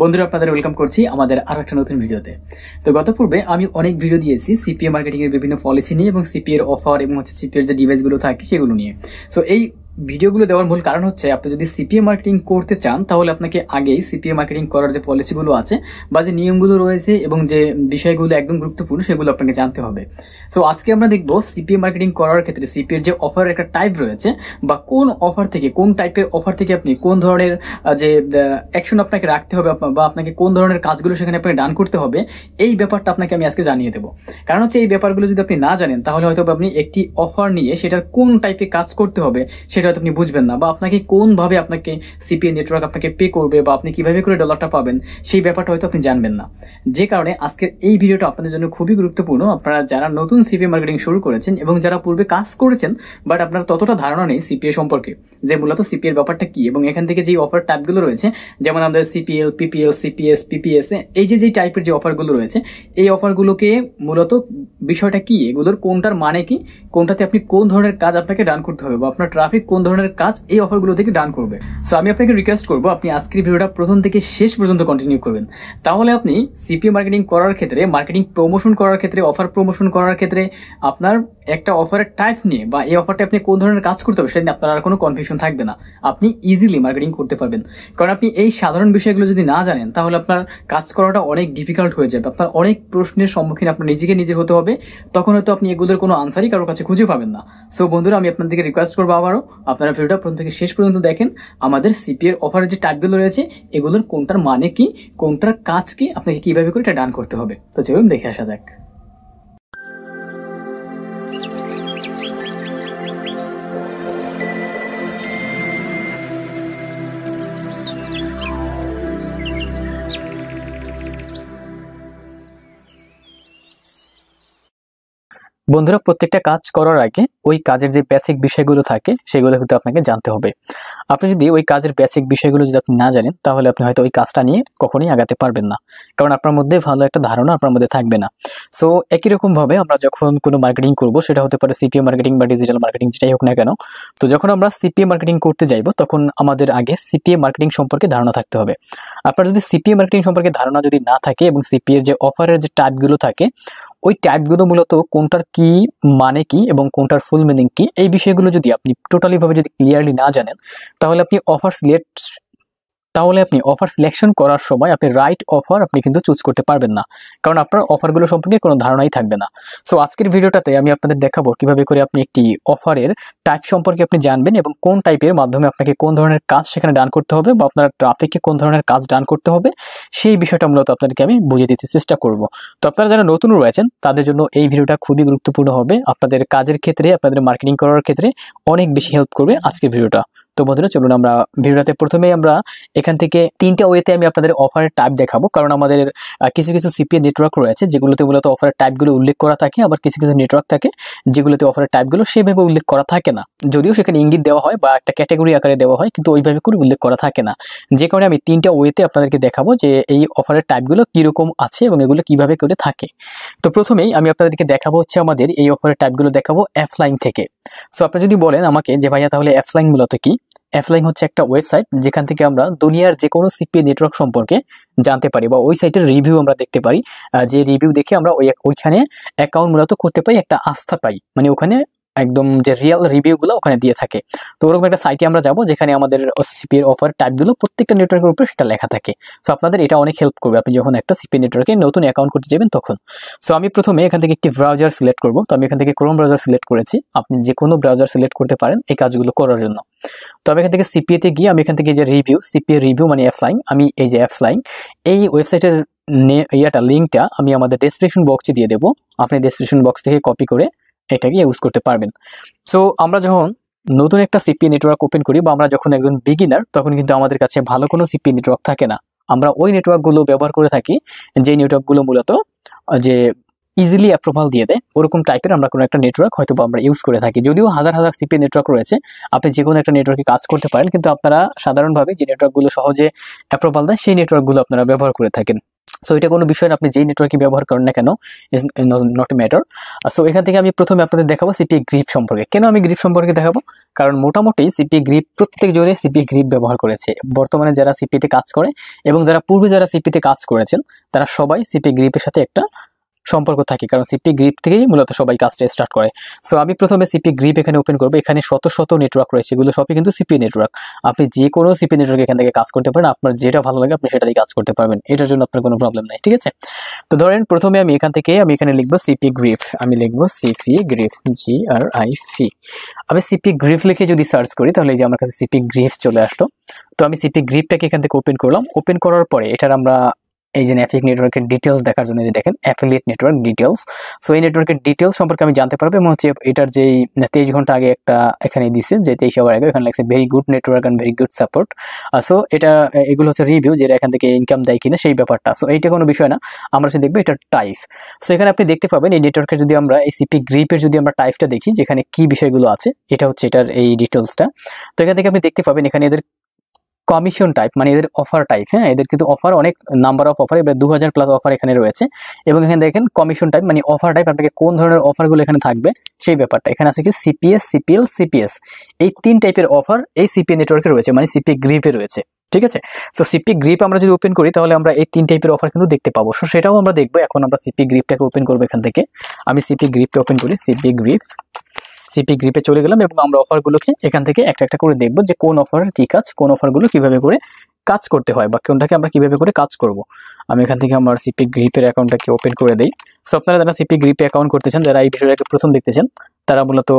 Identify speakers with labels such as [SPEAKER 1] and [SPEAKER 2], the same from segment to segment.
[SPEAKER 1] বন্ধুরা আপনাদের ওয়েলকাম করছি আমাদের আরও একটা নতুন ভিডিওতে তো গত পূর্বে আমি অনেক ভিডিও দিয়েছি সিপিএ মার্কেটিংয়ের বিভিন্ন পলিসি নিয়ে এবং সিপিএর অফার এবং হচ্ছে সিপিএর যে ডিভাইসগুলো থাকে সেগুলো নিয়ে সো এই ভিডিওগুলো দেওয়ার মূল কারণ হচ্ছে আপনি যদি সিপিএ মার্কেটিং করতে চান তাহলে আপনাকে আগেই সিপিএ মার্কেটিং করার যে পলিসিগুলো আছে বা যে নিয়মগুলো রয়েছে এবং যে বিষয়গুলো একদম গুরুত্বপূর্ণ সেগুলো আপনাকে জানতে হবে সো আজকে আমরা দেখব সিপিএ মার্কেটিং করার ক্ষেত্রে সিপিএর যে অফারের একটা টাইপ রয়েছে বা কোন অফার থেকে কোন টাইপের অফার থেকে আপনি কোন ধরনের যে অ্যাকশন আপনাকে রাখতে হবে বা আপনাকে কোন ধরনের কাজগুলো সেখানে আপনাকে ডান করতে হবে এই ব্যাপারটা আপনাকে আমি আজকে জানিয়ে দেবো কারণ হচ্ছে এই ব্যাপারগুলো যদি আপনি না জানেন তাহলে হয়তো আপনি একটি অফার নিয়ে সেটার কোন টাইপে কাজ করতে হবে সেটা হয়তো আপনি বুঝবেন না বা আপনাকে কোনভাবে আপনাকে সিপিএ নেটওয়ার্ক আপনাকে পে করবে বা আপনি কিভাবে করে ডলারটা পাবেন সেই ব্যাপারটা হয়তো আপনি জানবেন না যে কারণে আজকের এই ভিডিওটা আপনাদের জন্য খুবই গুরুত্বপূর্ণ আপনারা যারা নতুন সিপিএ মার্কেটিং শুরু করেছেন এবং যারা পূর্বে কাজ করেছেন বাট আপনার ততটা ধারণা নেই সিপিএ সম্পর্কে যে মূলত সিপিএর ব্যাপারটা কি এবং এখান থেকে যে অফার টাইপগুলো রয়েছে যেমন আমাদের সিপিএল পিপিএল সিপিএস পিপিএস এই যে যে টাইপের যে অফারগুলো রয়েছে এই অফারগুলোকে মূলত বিষয়টা কি এগুলোর কোনটার মানে কি কোনটাতে আপনি কোন ধরনের কাজ আপনাকে ডান করতে হবে বা আপনার ট্রাফিক কোন কোন ধরনের কাজ এই অফারগুলো থেকে ডান করবে সো আমি আপনাকে রিকোয়েস্ট করবো আপনি আজকের ভিডিওটা প্রথম থেকে শেষ পর্যন্ত কন্টিনিউ করবেন তাহলে আপনি সিপি মার্কেটিং করার ক্ষেত্রে মার্কেটিং প্রমোশন করার ক্ষেত্রে অফার প্রমোশন করার ক্ষেত্রে আপনার একটা অফারের টাইপ নিয়ে বা এই অফারটা আপনি কোন ধরনের কাজ করতে হবে সেটা নিয়ে আপনার আর কোনো কনফিউশন থাকবে না আপনি ইজিলি মার্কেটিং করতে পারবেন কারণ আপনি এই সাধারণ বিষয়গুলো যদি না জানেন তাহলে আপনার কাজ করাটা অনেক ডিফিকাল্ট হয়ে যাবে আপনার অনেক প্রশ্নের সম্মুখীন আপনার নিজেকে নিজে হতে হবে তখন হয়তো আপনি এগুলোর কোনো আনসারই কারোর কাছে খুঁজে পাবেন না সো বন্ধুরা আমি আপনাদেরকে রিকোয়েস্ট করবো আবারও আপনারা ভিডিওটা প্রথম থেকে শেষ পর্যন্ত দেখেন আমাদের সিপিএর অফারের যে টাইপগুলো রয়েছে এগুলোর কোনটার মানে কি কোনটার কাজ কি আপনাকে কীভাবে করে এটা ডান করতে হবে তো চলুন দেখে আসা যাক বন্ধুরা প্রত্যেকটা কাজ করার আগে ওই কাজের যে বেসিক বিষয়গুলো থাকে সেগুলো কিন্তু আপনাকে জানতে হবে আপনি যদি ওই কাজের বেসিক বিষয়গুলো যদি আপনি না জানেন তাহলে আপনি হয়তো ওই কাজটা নিয়ে কখনোই আগাতে পারবেন না কারণ আপনার মধ্যে ভালো একটা ধারণা আপনার মধ্যে থাকবে না সো একই রকমভাবে আমরা যখন কোনো মার্কেটিং করব সেটা হতে পারে সিপিএ মার্কেটিং বা ডিজিটাল মার্কেটিং যেটাই হোক না কেন তো যখন আমরা সিপিএ মার্কেটিং করতে যাইব তখন আমাদের আগে সিপিএ মার্কেটিং সম্পর্কে ধারণা থাকতে হবে আপনার যদি সিপিএ মার্কেটিং সম্পর্কে ধারণা যদি না থাকে এবং সিপিএর যে অফারের যে টাইপগুলো থাকে ওই টাইপগুলো মূলত কোনটার কি মানে কি এবং কোনটার ফুল মিনিং কি এই বিষয়গুলো যদি আপনি টোটালিভাবে যদি ক্লিয়ারলি না জানেন তাহলে আপনি অফার সিলেক্ট তাহলে আপনি অফার সিলেকশন করার সময় আপনি রাইট অফার আপনি কিন্তু চুজ করতে পারবেন না কারণ আপনার অফারগুলো সম্পর্কে কোনো ধারণাই থাকবে না সো আজকের ভিডিওটাতে আমি আপনাদের দেখাবো কিভাবে করে আপনি একটি অফারের টাইপ সম্পর্কে আপনি জানবেন এবং কোন টাইপের মাধ্যমে আপনাকে কোন ধরনের কাজ সেখানে ডান করতে হবে বা আপনার ট্রাফিককে কোন ধরনের কাজ ডান করতে হবে সেই বিষয়টা মূলত আপনাদেরকে আমি বুঝে দিতে চেষ্টা করব তো আপনারা যারা নতুন রয়েছেন তাদের জন্য এই ভিডিওটা খুবই গুরুত্বপূর্ণ হবে আপনাদের কাজের ক্ষেত্রে আপনাদের মার্কেটিং করার ক্ষেত্রে অনেক বেশি হেল্প করবে আজকের ভিডিওটা তো বন্ধুরা চলুন আমরা ভিডিওটাতে প্রথমে আমরা এখান থেকে তিনটা ওয়েতে আমি আপনাদের অফারের টাইপ দেখাবো কারণ আমাদের কিছু কিছু সিপিএ নেটওয়ার্ক রয়েছে যেগুলোতে মূলত অফারের টাইপগুলো উল্লেখ করা থাকে আবার কিছু কিছু নেটওয়ার্ক থাকে যেগুলোতে অফারের টাইপগুলো সেভাবে উল্লেখ করা থাকে না যদিও সেখানে ইঙ্গিত দেওয়া হয় বা একটা ক্যাটাগরি আকারে দেওয়া হয় কিন্তু ওইভাবে করে উল্লেখ করা থাকে না যে কারণে আমি তিনটা ওয়েতে আপনাদেরকে দেখাবো যে এই অফারের টাইপগুলো কীরকম আছে এবং এগুলো কিভাবে করে থাকে তো প্রথমেই আমি আপনাদেরকে দেখাবো হচ্ছে আমাদের এই অফারের টাইপগুলো দেখাবো অ্যাফলাইন থেকে সো আপনি যদি বলেন আমাকে যে ভাইয়া তাহলে অ্যাফলাইন মূলত কি অ্যাফলাইং হচ্ছে একটা ওয়েবসাইট যেখান থেকে আমরা দুনিয়ার যে কোনো সিপিএ নেটওয়ার্ক সম্পর্কে জানতে পারি বা ওই সাইটের রিভিউ আমরা দেখতে পারি যে রিভিউ দেখে আমরা ওই ওইখানে অ্যাকাউন্ট মূলত করতে পারি একটা আস্থা পাই মানে ওখানে একদম যে রিয়েল রিভিউগুলো ওখানে দিয়ে থাকে তো ওরকম একটা সাইটে আমরা যাব যেখানে আমাদের সিপিএর অফার টাইপগুলো প্রত্যেকটা নেটওয়ার্কের উপরে সেটা লেখা থাকে সো আপনাদের এটা অনেক হেল্প করবে আপনি যখন একটা সিপি নেটওয়ার্কে নতুন অ্যাকাউন্ট করতে যাবেন তখন সো আমি প্রথমে এখান থেকে একটি ব্রাউজার সিলেক্ট করব তো আমি এখান থেকে ক্রোম ব্রাউজার সিলেক্ট করেছি আপনি যে কোনো ব্রাউজার সিলেক্ট করতে পারেন এই কাজগুলো করার জন্য তো আমি এখান থেকে সিপিএতে গিয়ে আমি এখান থেকে যে রিভিউ সিপিএ রিভিউ মানে অ্যাপ্লাইং আমি এই যে অ্যাপ্লাইং এই ওয়েবসাইটের ইয়াটা লিঙ্কটা আমি আমাদের ডেসক্রিপশন বক্সে দিয়ে দেবো আপনি ডেসক্রিপশন বক্স থেকে কপি করে এটাকে ইউজ করতে পারবেন সো আমরা যখন নতুন একটা সিপি নেটওয়ার্ক ওপেন করি বা আমরা যখন একজন বিগিনার তখন কিন্তু আমাদের কাছে ভালো কোনো সিপি নেটওয়ার্ক থাকে না আমরা ওই নেটওয়ার্কগুলো ব্যবহার করে থাকি যে নেটওয়ার্কগুলো মূলত যে ইজিলি অ্যাপ্রুভাল দিয়ে দেয় ওরকম টাইপের আমরা কোনো একটা নেটওয়ার্ক হয়তো আমরা ইউজ করে থাকি যদিও হাজার হাজার সিপি নেটওয়ার্ক রয়েছে আপনি যে কোনো একটা নেটওয়ার্কে কাজ করতে পারেন কিন্তু আপনারা সাধারণভাবে যে নেটওয়ার্কগুলো সহজে অ্যাপ্রুভাল দেয় সেই নেটওয়ার্কগুলো আপনারা ব্যবহার করে থাকেন সো এটা কোনো বিষয় আপনি যেই নেটওয়ার্কে ব্যবহার করেন না কেন is not a matter so এখান থেকে আমি প্রথমে আপনাদের দেখাবো সিপি গ্রিপ সম্পর্কে কেন আমি গ্রিপ সম্পর্কে দেখাবো কারণ মোটামুটি সিপি গ্রিপ প্রত্যেক জোরে সিপি গ্রিপ ব্যবহার করেছে বর্তমানে যারা সিপিতে কাজ করে এবং যারা পূর্বে যারা সিপিতে কাজ করেছেন তারা সবাই সিপি গ্রিপের সাথে একটা সম্পর্ক থাকে কারণ সিপি গ্রিপ থেকেই মূলত সবাই কাজটা স্টার্ট করে সো আমি প্রথমে সিপি গ্রিপ এখানে ওপেন করবো এখানে শত শত নেটওয়ার্ক রয়েছে এগুলো সবই কিন্তু সিপি নেটওয়ার্ক আপনি যে কোনো সিপি নেটওয়ার্ক এখান থেকে কাজ করতে পারেন আপনার যেটা ভালো লাগে আপনি সেটা দিয়ে কাজ করতে পারবেন এটার জন্য আপনার কোনো প্রবলেম নাই ঠিক আছে তো ধরেন প্রথমে আমি এখান থেকে আমি এখানে লিখবো সিপি গ্রিফ আমি লিখবো CP grip G R I C আমি সিপি গ্রিফ লিখে যদি সার্চ করি তাহলে যে আমার কাছে সিপি গ্রিফ চলে আসলো তো আমি সিপি গ্রিপটাকে এখান থেকে ওপেন করলাম ওপেন করার পরে এটার আমরা এই যে অ্যাফিক নেটওয়ার্কের ডিটেলস দেখার জন্য যে দেখেন অ্যাফিলিয়েট নেটওয়ার্ক ডিটেলস সো এই নেটওয়ার্কের ডিটেলস সম্পর্কে আমি জানতে পারবো এবং হচ্ছে এটার যেই তেইশ ঘন্টা আগে একটা এখানে দিছে যে তেইশ হওয়ার আগে এখানে লাগছে very good network and very good support so এটা এগুলো হচ্ছে রিভিউ যেটা এখান থেকে ইনকাম দেয় কিনা সেই ব্যাপারটা সো এইটা কোনো বিষয় না আমরা সে দেখবো এটার টাইপ সো এখানে আপনি দেখতে পাবেন এই নেটওয়ার্কের যদি আমরা এই সিপি গ্রিপের যদি আমরা টাইপটা দেখি যেখানে কি বিষয়গুলো আছে এটা হচ্ছে এটার এই ডিটেলসটা তো এখান থেকে আপনি দেখতে পাবেন এখানে এদের কমিশন টাইপ মানে এদের অফার টাইপ হ্যাঁ এদের কিন্তু অফার অনেক নাম্বার অফ অফার এবার দু প্লাস অফার এখানে রয়েছে এবং এখানে দেখেন কমিশন টাইপ মানে অফার টাইপ আপনাকে কোন ধরনের অফারগুলো এখানে থাকবে সেই ব্যাপারটা এখানে আছে কি সিপিএস সিপিএল সিপিএস এই তিন টাইপের অফার এই সিপিএ নেটওয়ার্কে রয়েছে মানে সিপিএ গ্রিপে রয়েছে ঠিক আছে সো সিপি গ্রিপ আমরা যদি ওপেন করি তাহলে আমরা এই তিন টাইপের অফার কিন্তু দেখতে পাবো সো সেটাও আমরা দেখবো এখন আমরা সিপি গ্রিপটাকে ওপেন করবো এখান থেকে আমি সিপি গ্রিপটা ওপেন করি সিপি গ্রিপ সিপি গ্রিপে চলে গেলাম এবং আমরা অফারগুলোকে এখান থেকে একটা একটা করে দেখবো যে কোন অফার কি কাজ কোন অফারগুলো কিভাবে করে কাজ করতে হয় বা কোনটাকে আমরা কিভাবে করে কাজ করব আমি এখান থেকে আমার সিপি গ্রিপের অ্যাকাউন্টটাকে ওপেন করে দিই সো আপনারা যারা সিপি গ্রিপে অ্যাকাউন্ট করতেছেন যারা এই ভিডিওটাকে প্রথম দেখতেছেন তারা মূলত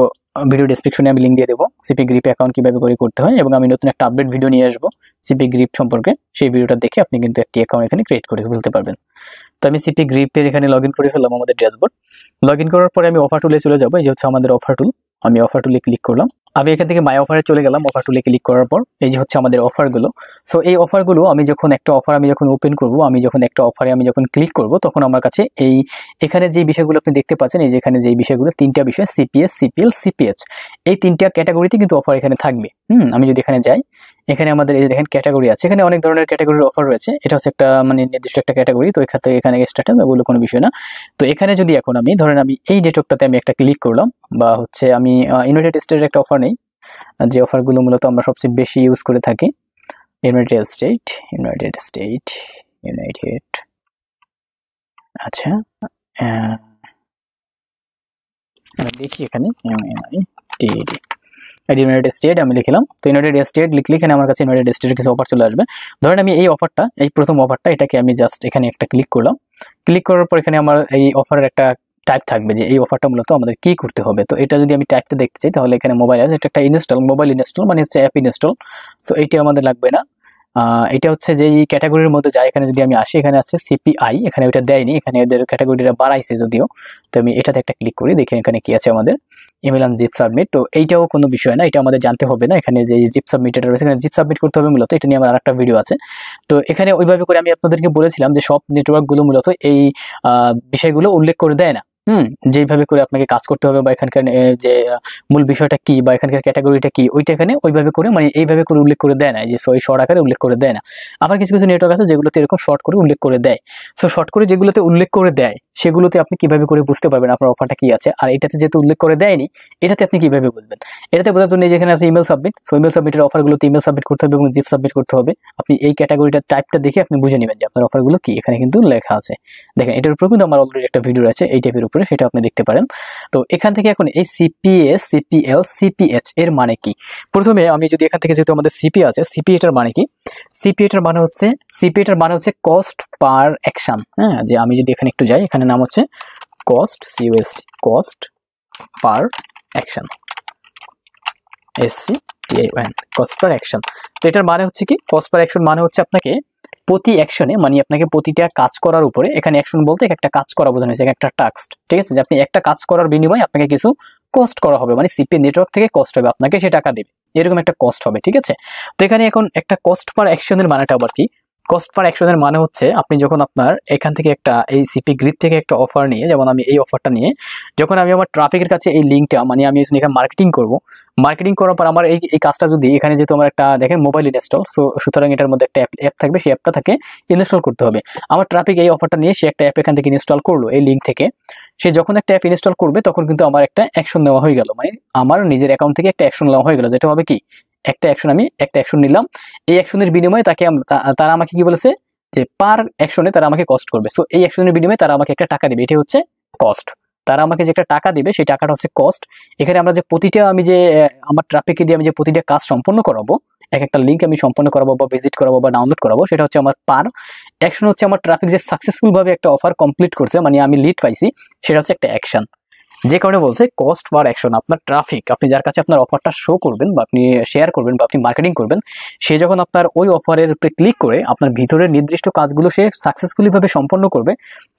[SPEAKER 1] ভিডিও ডিসক্রিপশনে আমি লিঙ্ক দিয়ে দেবো সিপি গ্রিপ অ্যাকাউন্ট কীভাবে করে করতে হয় এবং আমি নতুন একটা আপডেট ভিডিও নিয়ে আসবো সিপি গ্রিপ সম্পর্কে সেই ভিডিওটা দেখে আপনি কিন্তু একটি অ্যাকাউন্ট এখানে ক্রিয়েট করে ফেলতে পারবেন তো আমি সিপি গ্রিপের এখানে লগ ইন করে ফেললাম আমাদের ড্যাশবোর্ড লগ ইন করার পরে আমি অফার টুলে চলে যাবো এই হচ্ছে আমাদের অফার টুল আমি অফার টুলে ক্লিক করলাম আমি এখান থেকে মাই অফারে চলে গেলাম অফার টুলে ক্লিক করার পর এই যে হচ্ছে আমাদের অফারগুলো সো এই অফারগুলো আমি যখন একটা অফার আমি যখন ওপেন করব আমি যখন একটা অফারে আমি যখন ক্লিক করব তখন আমার কাছে এই এখানে যে বিষয়গুলো আপনি দেখতে পাচ্ছেন এই যে এখানে যে বিষয়গুলো তিনটা বিষয় সিপিএস সিপিএল সিপিএচ এই তিনটা ক্যাটাগরিতে কিন্তু অফার এখানে থাকবে হুম আমি যদি এখানে যাই এখানে আমাদের এই দেখেন ক্যাটাগরি আছে এখানে অনেক ধরনের ক্যাটাগরির অফার রয়েছে এটা হচ্ছে একটা মানে নির্দিষ্ট একটা ক্যাটাগরি তো এখান থেকে এখানে স্ট্যাটাস ওগুলো কোনো বিষয় না তো এখানে যদি এখন আমি ধরেন আমি এই নেটওয়ার্কটাতে আমি একটা ক্লিক করলাম বা হচ্ছে আমি ইউনাইটেড স্টেটের একটা অফার নেই যে অফারগুলো মূলত আমরা সবচেয়ে বেশি ইউজ করে থাকি United State United State United আচ্ছা দেখি এখানে এটি ইউনাইটেড স্টেট আমি লিখলাম তো ইউনাইটেড স্টেট লিখলে এখানে আমার কাছে ইউনাইটেড স্টেটের কিছু অফার চলে আসবে ধরেন আমি এই অফারটা এই প্রথম অফারটা এটাকে আমি জাস্ট এখানে একটা ক্লিক করলাম ক্লিক করার পর এখানে আমার এই অফারের একটা টাইপ থাকবে যে এই অফারটা মূলত আমাদের কি করতে হবে তো এটা যদি আমি টাইপটা দেখতে চাই তাহলে এখানে মোবাইল আছে এটা একটা ইনস্টল মোবাইল ইনস্টল মানে হচ্ছে অ্যাপ ইনস্টল সো এটি আমাদের লাগবে না এটা হচ্ছে যে এই ক্যাটাগরির মধ্যে যায় এখানে যদি আমি আসি এখানে আছে সিপিআই এখানে ওইটা দেয়নি এখানে ওদের ক্যাটাগরিটা বাড়াইছে যদিও তো আমি এটাতে একটা ক্লিক করি দেখি এখানে কি আছে আমাদের ইমেল অ্যান্ড জিপ সাবমিট তো এইটাও কোনো বিষয় না এটা আমাদের জানতে হবে না এখানে যে জিপ সাবমিট এটা রয়েছে এখানে জিপ সাবমিট করতে হবে মূলত এটা নিয়ে আমার আরেকটা ভিডিও আছে তো এখানে ওইভাবে করে আমি আপনাদেরকে বলেছিলাম যে সব নেটওয়ার্কগুলো মূলত এই বিষয়গুলো উল্লেখ করে দেয় না হুম যেইভাবে করে আপনাকে কাজ করতে হবে বা এখানকার যে মূল বিষয়টা কি বা এখানকার ক্যাটাগরিটা কি ওইটা এখানে ওইভাবে করে মানে এইভাবে করে উল্লেখ করে দেয় না যে সো এই শর্ট আকারে উল্লেখ করে দেয় না আবার কিছু কিছু নেটওয়ার্ক আছে যেগুলোতে এরকম শর্ট করে উল্লেখ করে দেয় সো শর্ট করে যেগুলোতে উল্লেখ করে দেয় সেগুলোতে আপনি কিভাবে করে বুঝতে পারবেন আপনার অফারটা কি আছে আর এটাতে যেহেতু উল্লেখ করে দেয়নি এটাতে আপনি কিভাবে বুঝবেন এটাতে বোঝার জন্য যেখানে আছে ইমেল সাবমিট সো ইমেল সাবমিটের অফারগুলোতে ইমেল সাবমিট করতে হবে এবং জিপ সাবমিট করতে হবে আপনি এই ক্যাটাগরিটা টাইপটা দেখে আপনি বুঝে নেবেন যে আপনার অফারগুলো কি এখানে কিন্তু লেখা আছে দেখেন এটার উপরে কিন্তু আমার অলরেডি একটা ভিডিও আছে এই টাইপের উপরে করে সেটা আপনি দেখতে পারেন তো এখান থেকে এখন এই সিপিএস সিপিএল সিপিএচ এর মানে কি প্রথমে আমি যদি এখান থেকে যেহেতু আমাদের সিপি আছে সিপিএটার মানে কি সিপিএটার মানে হচ্ছে সিপিএটার মানে হচ্ছে কস্ট পার অ্যাকশন হ্যাঁ যে আমি যদি এখানে একটু যাই এখানে নাম হচ্ছে cost COST cost per action SC TI one cost per action তো এটার মানে হচ্ছে কি কস্ট পার অ্যাকশন মানে হচ্ছে আপনাকে প্রতি অ্যাকশনে মানে আপনাকে প্রতিটা কাজ করার উপরে এখানে অ্যাকশন বলতে একটা কাজ করা বোঝানো হয়েছে একটা টাস্ক ঠিক আছে যে আপনি একটা কাজ করার বিনিময়ে আপনাকে কিছু কস্ট করা হবে মানে সিপি নেটওয়ার্ক থেকে কস্ট হবে আপনাকে সে টাকা দেবে এরকম একটা কস্ট হবে ঠিক আছে তো এখানে এখন একটা কস্ট পার অ্যাকশনের মানেটা আবার কি কস্ট পার অ্যাকশনের মানে হচ্ছে আপনি যখন আপনার এখান থেকে একটা এই সিপি গ্রিপ থেকে একটা অফার নিয়ে যেমন আমি এই অফারটা নিয়ে যখন আমি আমার ট্রাফিকের কাছে এই লিঙ্কটা মানে আমি এখানে মার্কেটিং করব মার্কেটিং করার পর আমার এই এই কাজটা যদি এখানে যেহেতু আমার একটা দেখেন মোবাইল ইনস্টল সো সুতরাং এটার মধ্যে একটা অ্যাপ থাকবে সেই অ্যাপটা থাকে ইনস্টল করতে হবে আমার ট্রাফিক এই অফারটা নিয়ে সে একটা অ্যাপ এখান থেকে ইনস্টল করলো এই লিঙ্ক থেকে সে যখন একটা অ্যাপ ইনস্টল করবে তখন কিন্তু আমার একটা অ্যাকশন নেওয়া হয়ে গেল মানে আমার নিজের অ্যাকাউন্ট থেকে একটা অ্যাকশন নেওয়া হয়ে গেল যেটা হবে কি একটা অ্যাকশন আমি একটা অ্যাকশন নিলাম এই অ্যাকশনের বিনিময়ে তাকে তারা আমাকে কি বলেছে যে পার অ্যাকশনে তারা আমাকে কস্ট করবে সো এই অ্যাকশনের বিনিময়ে তারা আমাকে একটা টাকা দেবে এটি হচ্ছে কস্ট তারা আমাকে যে একটা টাকা দেবে সেই টাকাটা হচ্ছে কস্ট এখানে আমরা যে প্রতিটা আমি যে আমার ট্রাফিককে দিয়ে আমি যে প্রতিটা কাজ সম্পন্ন করাবো এক একটা লিঙ্ক আমি সম্পন্ন করাবো বা ভিজিট করাবো বা ডাউনলোড করাবো সেটা হচ্ছে আমার পার অ্যাকশন হচ্ছে আমার ট্রাফিক যে সাকসেসফুলভাবে একটা অফার কমপ্লিট করছে মানে আমি লিড পাইছি সেটা হচ্ছে একটা অ্যাকশন যে কারণে বলছে কস্ট পার অ্যাকশন আপনার ট্রাফিক আপনি যার কাছে আপনার অফারটা শো করবেন বা আপনি শেয়ার করবেন বা আপনি মার্কেটিং করবেন সে যখন আপনার ওই অফারের উপরে ক্লিক করে আপনার ভিতরের নির্দিষ্ট কাজগুলো সে সাকসেসফুলিভাবে সম্পন্ন করবে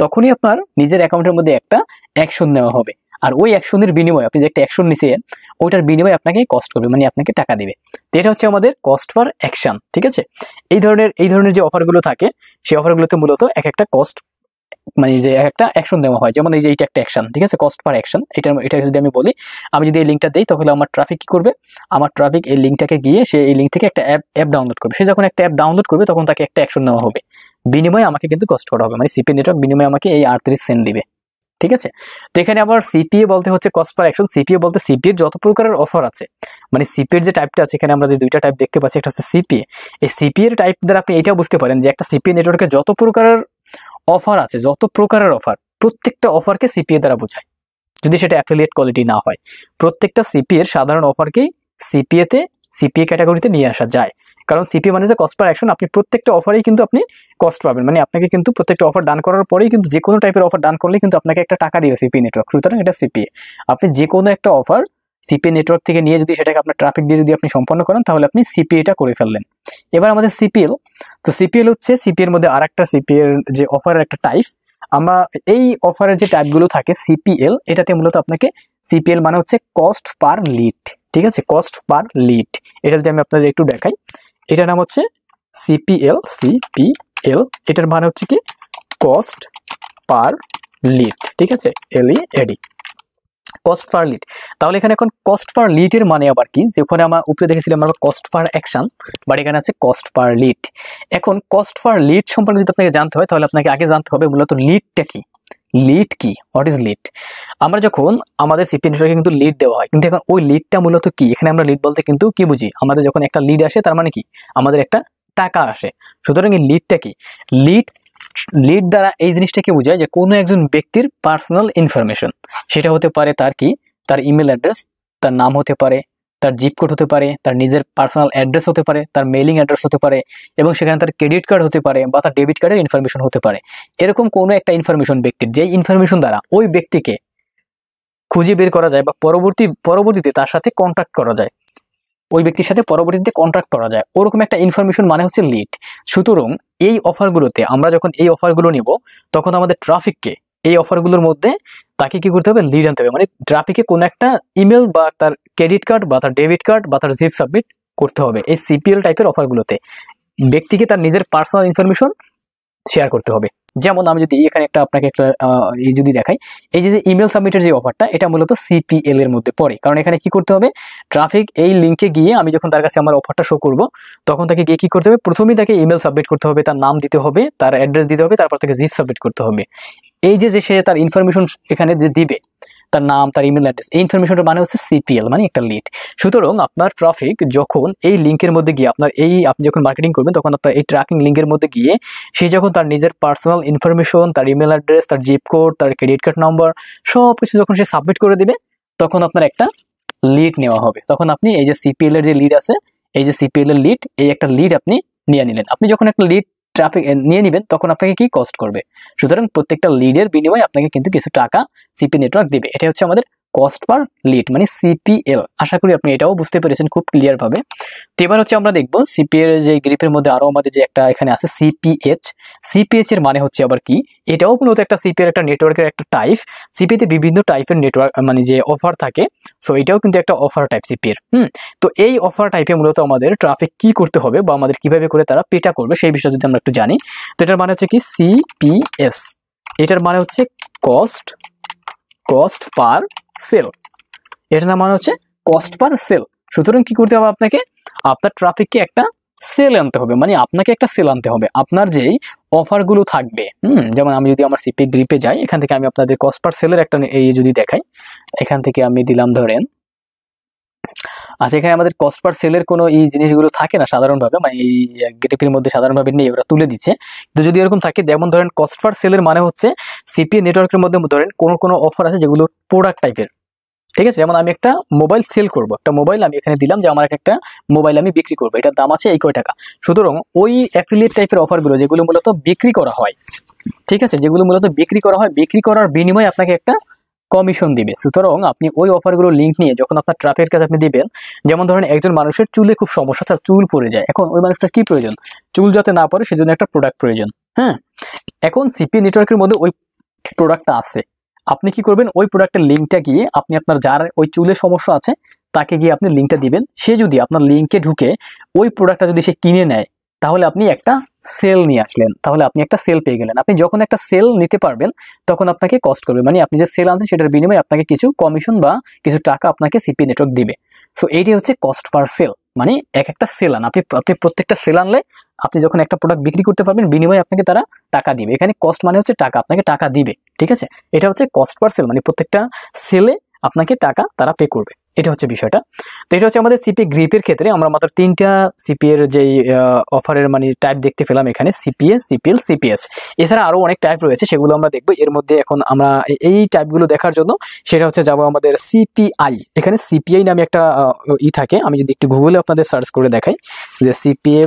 [SPEAKER 1] তখনই আপনার নিজের অ্যাকাউন্টের মধ্যে একটা অ্যাকশন নেওয়া হবে আর ওই অ্যাকশনের বিনিময়ে আপনি যে একটা অ্যাকশন নিছেন ওইটার বিনিময়ে আপনাকে কস্ট করবে মানে আপনাকে টাকা দেবে তো এটা হচ্ছে আমাদের কস্ট ফর অ্যাকশন ঠিক আছে এই ধরনের এই ধরনের যে অফারগুলো থাকে সেই অফারগুলোতে মূলত এক একটা কস্ট মানে যে একটা অ্যাকশন দেওয়া হয় যেমন এই যে এটা একটা অ্যাকশন ঠিক আছে কস্ট পার অ্যাকশন এটা এটা যদি আমি বলি আমি যদি এই লিঙ্কটা দিই তাহলে আমার ট্রাফিক কী করবে আমার ট্রাফিক এই লিঙ্কটাকে গিয়ে সে এই লিঙ্ক থেকে একটা অ্যাপ অ্যাপ ডাউনলোড করবে সে যখন একটা অ্যাপ ডাউনলোড করবে তখন তাকে একটা অ্যাকশন নেওয়া হবে বিনিময়ে আমাকে কিন্তু কস্ট করা হবে মানে সিপি নেটওয়ার্ক বিনিময়ে আমাকে এই আটত্রিশ সেন্ট দিবে ঠিক আছে তো এখানে আবার সিপিএ বলতে হচ্ছে কস্ট পার অ্যাকশন সিপিএ বলতে সিপিএর যত প্রকারের অফার আছে মানে সিপিএর যে টাইপটা আছে এখানে আমরা যে দুইটা টাইপ দেখতে পাচ্ছি একটা হচ্ছে সিপিএ এই সিপিএর টাইপ দ্বারা আপনি এটাও বুঝতে পারেন যে একটা সিপিএ নেটওয়ার্কে যত প্রকারের অফার আছে যত প্রকারের অফার প্রত্যেকটা অফারকে সিপিএ দ্বারা বোঝায় যদি সেটা অ্যাফিলিয়েট কোয়ালিটি না হয় প্রত্যেকটা সিপিএর সাধারণ অফারকেই সিপিএতে সিপিএ ক্যাটাগরিতে নিয়ে আসা যায় কারণ সিপি মানে যে কস্ট পার অ্যাকশন আপনি প্রত্যেকটা অফারেই কিন্তু আপনি কস্ট পাবেন মানে আপনাকে কিন্তু প্রত্যেকটা অফার ডান করার পরেই কিন্তু যে কোনো টাইপের অফার ডান করলে কিন্তু আপনাকে একটা টাকা দিবে সিপি নেটওয়ার্ক সুতরাং এটা সিপিএ আপনি যে কোনো একটা অফার সিপিএ নেটওয়ার্ক থেকে নিয়ে যদি সেটাকে আপনার ট্রাফিক দিয়ে যদি আপনি সম্পন্ন করেন তাহলে আপনি সিপিএটা করে ফেললেন এবার আমাদের সিপিএল তো সিপিএল হচ্ছে সিপিএর মধ্যে আর একটা সিপিএল যে অফারের একটা টাইপ আমরা এই অফারের যে টাইপগুলো থাকে সিপিএল এটাতে মূলত আপনাকে সিপিএল মানে হচ্ছে কস্ট পার লিড ঠিক আছে কস্ট পার লিড এটা যদি আমি আপনাদের একটু দেখাই এটার নাম হচ্ছে সিপিএল সিপিএল এটার মানে হচ্ছে কি কস্ট পার লিড ঠিক আছে LE AD e cost per lead তাহলে এখানে এখন কস্ট পার লিডের মানে আবার কি যেখানে আমরা উপরে দেখেছিলাম আমরা কস্ট পার অ্যাকশন বাট এখানে আছে কস্ট পার লিড এখন কস্ট পার লিড সম্পর্কে যদি আপনাকে জানতে হয় তাহলে আপনাকে আগে জানতে হবে মূলত লিডটা কি লিড কি হোয়াট ইজ লিড আমরা যখন আমাদের সিপিএনটাকে কিন্তু লিড দেওয়া হয় কিন্তু এখন ওই লিডটা মূলত কি এখানে আমরা লিড বলতে কিন্তু কি বুঝি আমাদের যখন একটা লিড আসে তার মানে কি আমাদের একটা টাকা আসে সুতরাং এই লিডটা কি লিড লিড দ্বারা এই জিনিসটাকে বোঝায় যে কোনো একজন ব্যক্তির পার্সোনাল ইনফরমেশন সেটা হতে পারে তার কি তার ইমেল অ্যাড্রেস তার নাম হতে পারে তার জিপ কোড হতে পারে তার নিজের পার্সোনাল অ্যাড্রেস হতে পারে তার মেলিং অ্যাড্রেস হতে পারে এবং সেখানে তার ক্রেডিট কার্ড হতে পারে বা তার ডেবিট কার্ডের ইনফরমেশন হতে পারে এরকম কোনো একটা ইনফরমেশন ব্যক্তির যেই ইনফরমেশন দ্বারা ওই ব্যক্তিকে খুঁজে বের করা যায় বা পরবর্তী পরবর্তীতে তার সাথে কন্ট্যাক্ট করা যায় ওই ব্যক্তির সাথে পরবর্তীতে কন্ট্রাক্ট করা যায় ওরকম একটা ইনফরমেশন মানে হচ্ছে লিড সুতরাং এই অফারগুলোতে আমরা যখন এই অফারগুলো নিব তখন আমাদের ট্রাফিককে এই অফারগুলোর মধ্যে তাকে কি করতে হবে লিড আনতে হবে মানে ট্রাফিকে কোনো একটা ইমেল বা তার ক্রেডিট কার্ড বা তার ডেবিট কার্ড বা তার জিপ সাবমিট করতে হবে এই সিপিএল টাইপের অফারগুলোতে ব্যক্তিকে তার নিজের পার্সোনাল ইনফরমেশন শেয়ার করতে হবে যেমন আমি যদি এখানে একটা আপনাকে একটা এই যদি দেখাই এই যে ইমেল সাবমিটের যে অফারটা এটা মূলত সিপিএল এর মধ্যে পড়ে কারণ এখানে কি করতে হবে ট্রাফিক এই লিঙ্কে গিয়ে আমি যখন তার কাছে আমার অফারটা শো করব তখন তাকে গিয়ে কি করতে হবে প্রথমেই তাকে ইমেল সাবমিট করতে হবে তার নাম দিতে হবে তার অ্যাড্রেস দিতে হবে তারপর তাকে জিপ সাবমিট করতে হবে এই যে যে সে তার ইনফরমেশন এখানে যে দিবে তার নাম তার ইমেল অ্যাড্রেস এই ইনফরমেশনটার মানে হচ্ছে সিপিএল মানে একটা লিড সুতরাং আপনার ট্রাফিক যখন এই লিঙ্কের মধ্যে গিয়ে আপনার এই আপনি যখন মার্কেটিং করবেন তখন আপনার এই ট্র্যাকিং লিঙ্কের মধ্যে গিয়ে সে যখন তার নিজের পার্সোনাল ইনফরমেশন তার ইমেল অ্যাড্রেস তার জিপ কোড তার ক্রেডিট কার্ড নম্বর সব কিছু যখন সে সাবমিট করে দেবে তখন আপনার একটা লিড নেওয়া হবে তখন আপনি এই যে সিপিএল এর যে লিড আছে এই যে সিপিএল এর লিড এই একটা লিড আপনি নিয়ে নিলেন আপনি যখন একটা লিড ট্রাফিক নিয়ে নেবেন তখন আপনাকে কি কস্ট করবে সুতরাং প্রত্যেকটা লিডের বিনিময়ে আপনাকে কিন্তু কিছু টাকা সিপি নেটওয়ার্ক দিবে এটা হচ্ছে আমাদের কস্ট পার লিড মানে সিপিএল আশা করি আপনি এটাও বুঝতে পেরেছেন খুব ক্লিয়ারভাবে তো এবার হচ্ছে আমরা দেখবো সিপিএর যে গ্রিপের মধ্যে আরও আমাদের যে একটা এখানে আছে সিপিএচ সিপিএচ এর মানে হচ্ছে আবার কি এটাও মূলত একটা সিপিএর একটা নেটওয়ার্কের একটা টাইপ সিপিতে বিভিন্ন টাইপের নেটওয়ার্ক মানে যে অফার থাকে সো এটাও কিন্তু একটা অফার টাইপ সিপিএর হুম তো এই অফার টাইপে মূলত আমাদের ট্রাফিক কি করতে হবে বা আমাদের কিভাবে করে তারা পেটা করবে সেই বিষয়ে যদি আমরা একটু জানি তো এটার মানে হচ্ছে কি সিপিএস এটার মানে হচ্ছে কস্ট কস্ট পার সেল এটার নাম মানে হচ্ছে কস্ট পার সেল সুতরাং কি করতে হবে আপনাকে আপনার ট্রাফিককে একটা সেল আনতে হবে মানে আপনাকে একটা সেল আনতে হবে আপনার যেই অফারগুলো থাকবে হুম যেমন আমি যদি আমার সিপি গ্রিপে যাই এখান থেকে আমি আপনাদের কস্ট পার সেলের একটা এই যদি দেখাই এখান থেকে আমি দিলাম ধরেন আচ্ছা এখানে আমাদের কস্ট পার সেলের কোনো এই জিনিসগুলো থাকে না সাধারণভাবে মানে এই গ্রেপের মধ্যে সাধারণভাবে নেই ওরা তুলে দিচ্ছে তো যদি এরকম থাকে যেমন ধরেন কস্ট পার সেলের মানে হচ্ছে সিপিএ নেটওয়ার্কের মধ্যে ধরেন কোনো কোনো অফার আছে যেগুলো প্রোডাক্ট টাইপের ঠিক আছে যেমন আমি একটা মোবাইল সেল করব একটা মোবাইল আমি এখানে দিলাম যে আমার একটা মোবাইল আমি বিক্রি করবো এটার দাম আছে এই কয় টাকা সুতরাং ওই অ্যাফিলিয়েট টাইপের অফারগুলো যেগুলো মূলত বিক্রি করা হয় ঠিক আছে যেগুলো মূলত বিক্রি করা হয় বিক্রি করার বিনিময়ে আপনাকে একটা কমিশন দিবে সুতরাং আপনি ওই অফারগুলোর লিঙ্ক নিয়ে যখন আপনার ট্রাফের কাছে আপনি দিবেন যেমন ধরেন একজন মানুষের চুলে খুব সমস্যা তার চুল পড়ে যায় এখন ওই মানুষটার কি প্রয়োজন চুল যাতে না পড়ে সেজন্য একটা প্রোডাক্ট প্রয়োজন হ্যাঁ এখন সিপি নেটওয়ার্কের মধ্যে ওই প্রোডাক্টটা আছে আপনি কি করবেন ওই প্রোডাক্টের লিঙ্কটা গিয়ে আপনি আপনার যার ওই চুলের সমস্যা আছে তাকে গিয়ে আপনি লিঙ্কটা দিবেন সে যদি আপনার লিঙ্কে ঢুকে ওই প্রোডাক্টটা যদি সে কিনে নেয় তাহলে আপনি একটা সেল নিয়ে আসলেন তাহলে আপনি একটা সেল পেয়ে গেলেন আপনি যখন একটা সেল নিতে পারবেন তখন আপনাকে কস্ট করবে মানে আপনি যে সেল আনছেন সেটার বিনিময়ে আপনাকে কিছু কমিশন বা কিছু টাকা আপনাকে সিপি নেটওয়ার্ক দিবে সো এইটি হচ্ছে কস্ট পার সেল মানে এক একটা সেল আন আপনি আপনি প্রত্যেকটা সেল আনলে আপনি যখন একটা প্রোডাক্ট বিক্রি করতে পারবেন বিনিময়ে আপনাকে তারা টাকা দিবে এখানে কস্ট মানে হচ্ছে টাকা আপনাকে টাকা দিবে ঠিক আছে এটা হচ্ছে কস্ট পার সেল মানে প্রত্যেকটা সেলে আপনাকে টাকা তারা পে করবে এটা হচ্ছে বিষয়টা তো এটা হচ্ছে আমাদের সিপি গ্রিপের ক্ষেত্রে আমরা মাত্র তিনটা সিপিএর যেই অফারের মানে টাইপ দেখতে পেলাম এখানে সিপিএ সিপিএল সিপিএস এছাড়া আরও অনেক টাইপ রয়েছে সেগুলো আমরা দেখবো এর মধ্যে এখন আমরা এই টাইপগুলো দেখার জন্য সেটা হচ্ছে যাবো আমাদের সিপিআই এখানে সিপিআই নামে একটা ই থাকে আমি যদি একটু গুগলে আপনাদের সার্চ করে দেখাই যে CPA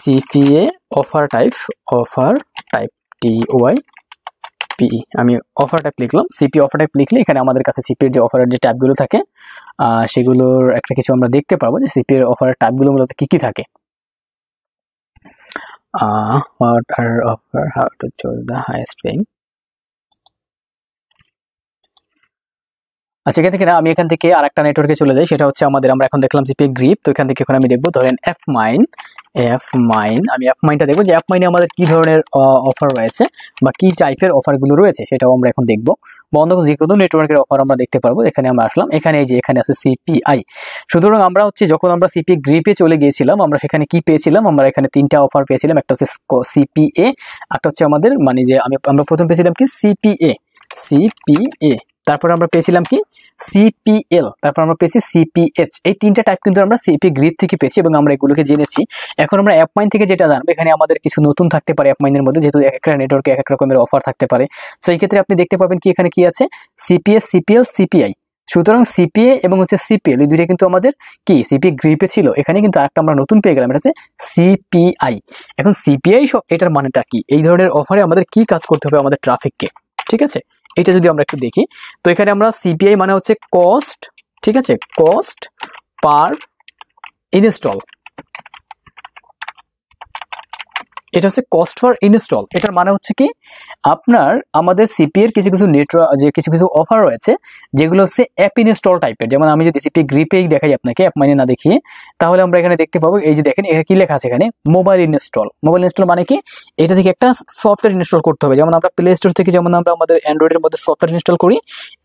[SPEAKER 1] CPA offer type offer type T Y CPE e. আমি অফার ট্যাপ লিখলাম সিপি অফার টাইপ লিখলে এখানে আমাদের কাছে সিপির e যে অফারের যে ট্যাপগুলো থাকে সেগুলোর একটা কিছু আমরা দেখতে পাবো যে সিপির অফারের ট্যাপগুলো মূলত কী কী থাকে আচ্ছা এখান থেকে না আমি এখান থেকে আর একটা নেটওয়ার্কে চলে যাই সেটা হচ্ছে আমাদের আমরা এখন দেখলাম সিপি গ্রিপ e তো এখান থেকে এখন আমি দেখবো ধরেন এফ মাইন এফ মাইন আমি অ্যাপ মাইনটা দেখবো যে এফ মাইনে আমাদের কি ধরনের অফার রয়েছে বা কি টাইপের অফারগুলো রয়েছে সেটাও আমরা এখন দেখবো বন্ধ যে কোনো নেটওয়ার্কের অফার আমরা দেখতে পারবো এখানে আমরা আসলাম এখানে এই যে এখানে আছে সিপিআই সুতরাং আমরা হচ্ছে যখন আমরা সিপিএ গ্রিপে চলে গিয়েছিলাম আমরা সেখানে কি পেয়েছিলাম আমরা এখানে তিনটা অফার পেয়েছিলাম একটা হচ্ছে সিপিএ একটা হচ্ছে আমাদের মানে যে আমি আমরা প্রথম পেয়েছিলাম কি সিপিএ সিপিএ তারপরে আমরা পেয়েছিলাম কি সিপিএল তারপর আমরা পেয়েছি সিপিএচ এই তিনটা টাইপ কিন্তু আমরা সিপি গ্রিড থেকে পেয়েছি এবং আমরা এগুলোকে জেনেছি এখন আমরা অ্যাপমাইন থেকে যেটা জানবো এখানে আমাদের কিছু নতুন থাকতে পারে অ্যাপমাইনের মধ্যে যেহেতু এক একটা নেটওয়ার্কে এক এক রকমের অফার থাকতে পারে সো এই ক্ষেত্রে আপনি দেখতে পাবেন কি এখানে কি আছে সিপিএস সিপিএল সিপিআই সুতরাং সিপিএ এবং হচ্ছে সিপিএল এই দুইটা কিন্তু আমাদের কি সিপিএ গ্রিপে ছিল এখানে কিন্তু আরেকটা আমরা নতুন পেয়ে গেলাম এটা হচ্ছে সিপিআই এখন সিপিআই এটার মানেটা কি এই ধরনের অফারে আমাদের কি কাজ করতে হবে আমাদের ট্রাফিককে ঠিক আছে এটা যদি আমরা একটু দেখি তো এখানে আমরা সিপিআই মানে হচ্ছে কস্ট ঠিক আছে কস্ট পার ইনস্টল এটা হচ্ছে কস্ট ফর ইনস্টল এটার মানে হচ্ছে কি আপনার আমাদের সিপি এর কিছু কিছু নেটওয়ার্ক যে কিছু কিছু অফার রয়েছে যেগুলো হচ্ছে অ্যাপ ইনস্টল টাইপের যেমন আমি যদি সিপি গ্রিপেই দেখাই আপনাকে অ্যাপ মাইনে না দেখিয়ে তাহলে আমরা এখানে দেখতে পাবো এই যে দেখেন এখানে কি লেখা আছে এখানে মোবাইল ইনস্টল মোবাইল ইনস্টল মানে কি এটা থেকে একটা সফটওয়্যার ইনস্টল করতে হবে যেমন আমরা প্লে স্টোর থেকে যেমন আমরা আমাদের অ্যান্ড্রয়েডের মধ্যে সফটওয়্যার ইনস্টল করি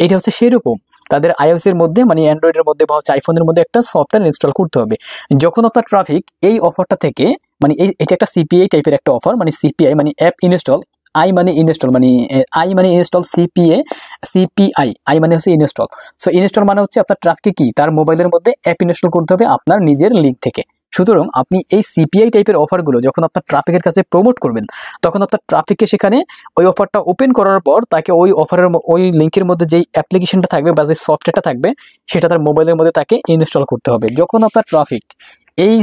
[SPEAKER 1] এটা হচ্ছে সেরকম তাদের আইওসির মধ্যে মানে অ্যান্ড্রয়েডের মধ্যে বা হচ্ছে আইফোনের মধ্যে একটা সফটওয়্যার ইনস্টল করতে হবে যখন আপনার ট্রাফিক এই অফারটা থেকে মানে এই এটা একটা সিপিআই টাইপের একটা অফার মানে সিপিআই মানে অ্যাপ ইনস্টল আই মানে ইনস্টল মানে আই মানে ইনস্টল সিপিএ সিপিআই আই মানে হচ্ছে ইনস্টল সো ইনস্টল মানে হচ্ছে আপনার ট্রাককে কি তার মোবাইলের মধ্যে অ্যাপ ইনস্টল করতে হবে আপনার নিজের লিঙ্ক থেকে সুতরাং আপনি এই সিপিআই টাইপের অফারগুলো যখন আপনার ট্রাফিকের কাছে প্রমোট করবেন তখন আপনার ট্রাফিককে সেখানে ওই অফারটা ওপেন করার পর তাকে ওই অফারের ওই লিঙ্কের মধ্যে যেই অ্যাপ্লিকেশনটা থাকবে বা যে সফটওয়্যারটা থাকবে সেটা তার মোবাইলের মধ্যে তাকে ইনস্টল করতে হবে যখন আপনার ট্রাফিক এই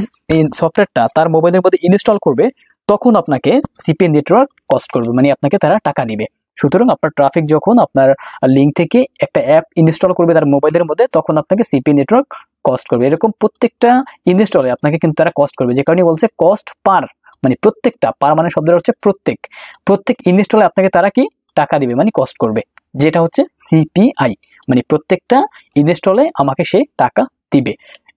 [SPEAKER 1] সফটওয়্যারটা তার মোবাইলের মধ্যে ইনস্টল করবে তখন আপনাকে সিপিএ নেটওয়ার্ক কস্ট করবে মানে আপনাকে তারা টাকা নেবে সুতরাং আপনার ট্রাফিক যখন আপনার লিঙ্ক থেকে একটা অ্যাপ ইনস্টল করবে তার মোবাইলের মধ্যে তখন আপনাকে সিপি নেটওয়ার্ক কস্ট করবে এরকম প্রত্যেকটা ইনস্টলে আপনাকে কিন্তু তারা কস্ট করবে যে কারণে বলছে কস্ট পার মানে প্রত্যেকটা পার মানে শব্দটা হচ্ছে প্রত্যেক প্রত্যেক ইনস্টলে আপনাকে তারা কি টাকা দিবে মানে কস্ট করবে যেটা হচ্ছে সিপিআই মানে প্রত্যেকটা ইনস্টলে আমাকে সে টাকা দিবে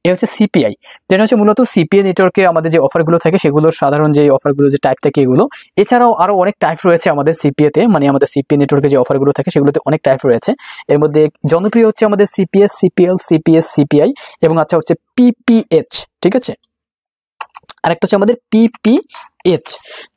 [SPEAKER 1] এ হচ্ছে সিপিআই যেটা হচ্ছে মূলত সিপিআই নেটওয়ার্কে আমাদের যে অফারগুলো থাকে সেগুলোর সাধারণ যে অফারগুলো যে টাইপ থাকে এগুলো এছাড়াও আরও অনেক টাইপ রয়েছে আমাদের সিপিএতে মানে আমাদের সিপিএ নেটওয়ার্কে যে অফারগুলো থাকে সেগুলোতে অনেক টাইপ রয়েছে এর মধ্যে জনপ্রিয় হচ্ছে আমাদের সিপিএস সিপিএল সিপিএস সিপিআই এবং আচ্ছা হচ্ছে পিপিএচ ঠিক আছে আরেকটা হচ্ছে আমাদের পিপি এইচ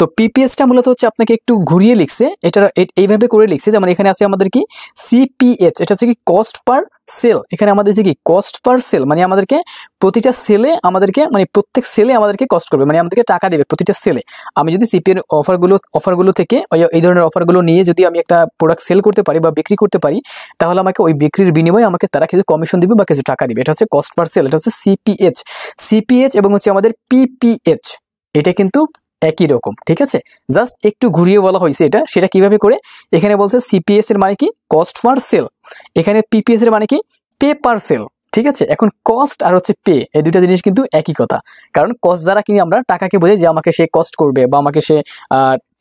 [SPEAKER 1] তো পিপিএসটা মূলত হচ্ছে আপনাকে একটু ঘুরিয়ে লিখছে এটা এইভাবে করে লিখছে যেমন এখানে আছে আমাদের কি সিপিএচ এটা হচ্ছে কি কস্ট পার সেল এখানে আমাদের যে কি কস্ট পার সেল মানে আমাদেরকে প্রতিটা সেলে আমাদেরকে মানে প্রত্যেক সেলে আমাদেরকে কস্ট করবে মানে আমাদেরকে টাকা দেবে প্রতিটা সেলে আমি যদি সিপিএর অফারগুলো অফারগুলো থেকে এই ধরনের অফারগুলো নিয়ে যদি আমি একটা প্রোডাক্ট সেল করতে পারি বা বিক্রি করতে পারি তাহলে আমাকে ওই বিক্রির বিনিময়ে আমাকে তারা কিছু কমিশন দিবে বা কিছু টাকা দিবে এটা হচ্ছে কস্ট পার সেল এটা হচ্ছে সিপিএচ সিপিএচ এবং হচ্ছে আমাদের পিপিএচ এটা কিন্তু একই রকম ঠিক আছে জাস্ট একটু ঘুরিয়ে বলা হয়েছে এটা সেটা কিভাবে করে এখানে বলছে সিপিএস এর মানে কি কস্ট পার সেল এখানে পিপিএস এর মানে কি পে পার সেল ঠিক আছে এখন কস্ট আর হচ্ছে পে এই দুটা জিনিস কিন্তু একই কথা কারণ কস্ট যারা কিনে আমরা টাকাকে বোঝাই যে আমাকে সে কস্ট করবে বা আমাকে সে